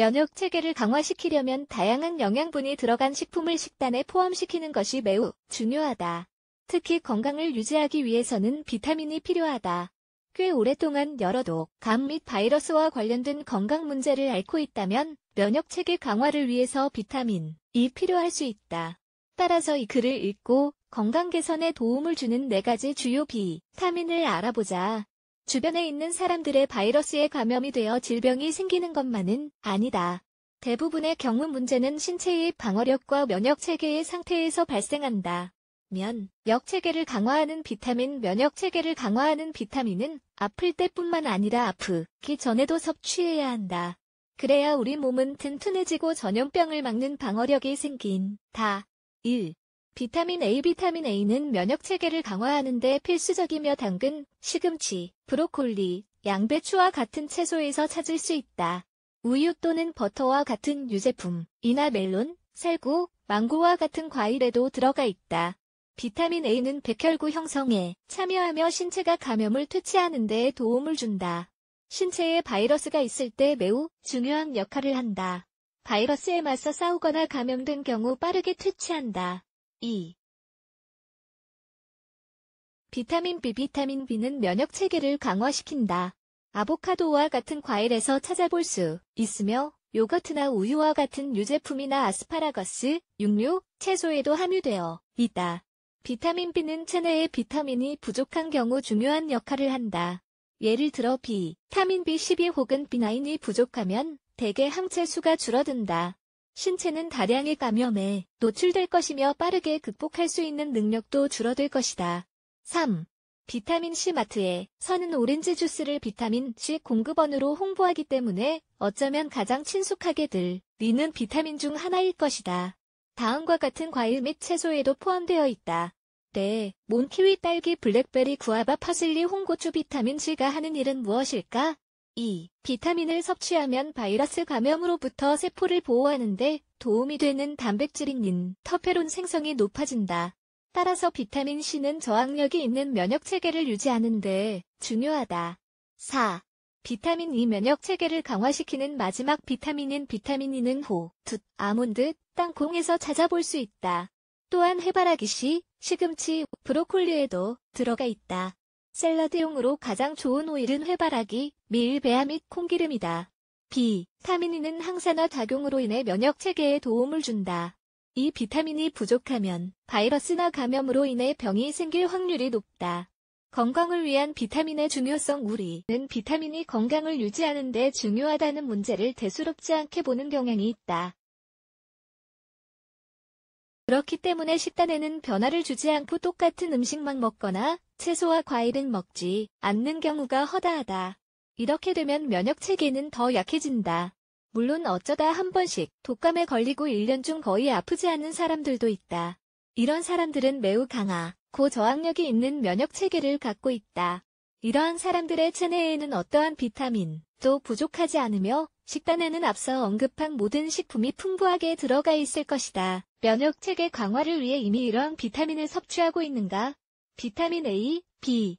면역 체계를 강화시키려면 다양한 영양분이 들어간 식품을 식단에 포함시키는 것이 매우 중요하다. 특히 건강을 유지하기 위해서는 비타민이 필요하다. 꽤 오랫동안 여러 독, 감및 바이러스와 관련된 건강 문제를 앓고 있다면 면역체계 강화를 위해서 비타민이 필요할 수 있다. 따라서 이 글을 읽고 건강 개선에 도움을 주는 4가지 주요 비타민을 알아보자. 주변에 있는 사람들의 바이러스에 감염이 되어 질병이 생기는 것만은 아니다. 대부분의 경우 문제는 신체의 방어력과 면역체계의 상태에서 발생한다. 면, 역체계를 강화하는 비타민 면역체계를 강화하는 비타민은 아플 때뿐만 아니라 아프기 전에도 섭취해야 한다. 그래야 우리 몸은 튼튼해지고 전염병을 막는 방어력이 생긴다. 1. 비타민 A 비타민 A는 면역 체계를 강화하는 데 필수적이며 당근, 시금치, 브로콜리, 양배추와 같은 채소에서 찾을 수 있다. 우유 또는 버터와 같은 유제품, 이나 멜론, 살구, 망고와 같은 과일에도 들어가 있다. 비타민 A는 백혈구 형성에 참여하며 신체가 감염을 퇴치하는 데 도움을 준다. 신체에 바이러스가 있을 때 매우 중요한 역할을 한다. 바이러스에 맞서 싸우거나 감염된 경우 빠르게 퇴치한다. 2. E. 비타민 B 비타민 B는 면역 체계를 강화시킨다. 아보카도와 같은 과일에서 찾아볼 수 있으며 요거트나 우유와 같은 유제품이나 아스파라거스, 육류, 채소에도 함유되어 있다. 비타민 B는 체내에 비타민이 부족한 경우 중요한 역할을 한다. 예를 들어 비타민 B12 혹은 B9이 부족하면 대개 항체수가 줄어든다. 신체는 다량의 감염에 노출될 것이며 빠르게 극복할 수 있는 능력도 줄어들 것이다. 3. 비타민C 마트에 선은 오렌지 주스를 비타민C 공급원으로 홍보하기 때문에 어쩌면 가장 친숙하게들 리는 비타민 중 하나일 것이다. 다음과 같은 과일 및 채소에도 포함되어 있다. 네, 몬키위 딸기 블랙베리 구아바 파슬리 홍고추 비타민C가 하는 일은 무엇일까? 2. 비타민을 섭취하면 바이러스 감염으로부터 세포를 보호하는데 도움이 되는 단백질인 터페론 생성이 높아진다. 따라서 비타민C는 저항력이 있는 면역체계를 유지하는데 중요하다. 4. 비타민 E 면역 체계를 강화시키는 마지막 비타민인 비타민 E는 호, 두, 아몬드, 땅콩에서 찾아볼 수 있다. 또한 해바라기 씨, 시금치, 브로콜리에도 들어가 있다. 샐러드용으로 가장 좋은 오일은 해바라기, 밀, 배아 및 콩기름이다. 비 타민이는 항산화 작용으로 인해 면역 체계에 도움을 준다. 이 비타민이 부족하면 바이러스나 감염으로 인해 병이 생길 확률이 높다. 건강을 위한 비타민의 중요성 우리는 비타민이 건강을 유지하는 데 중요하다는 문제를 대수롭지 않게 보는 경향이 있다. 그렇기 때문에 식단에는 변화를 주지 않고 똑같은 음식만 먹거나 채소와 과일은 먹지 않는 경우가 허다하다. 이렇게 되면 면역 체계는 더 약해진다. 물론 어쩌다 한 번씩 독감에 걸리고 1년 중 거의 아프지 않은 사람들도 있다. 이런 사람들은 매우 강하고 저항력이 있는 면역 체계를 갖고 있다. 이러한 사람들의 체내에는 어떠한 비타민, 도 부족하지 않으며 식단에는 앞서 언급한 모든 식품이 풍부하게 들어가 있을 것이다. 면역 체계 강화를 위해 이미 이런 비타민을 섭취하고 있는가? 비타민 A, B,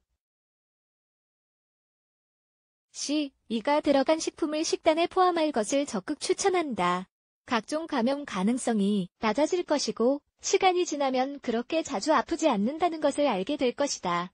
C, 이가 들어간 식품을 식단에 포함할 것을 적극 추천한다. 각종 감염 가능성이 낮아질 것이고, 시간이 지나면 그렇게 자주 아프지 않는다는 것을 알게 될 것이다.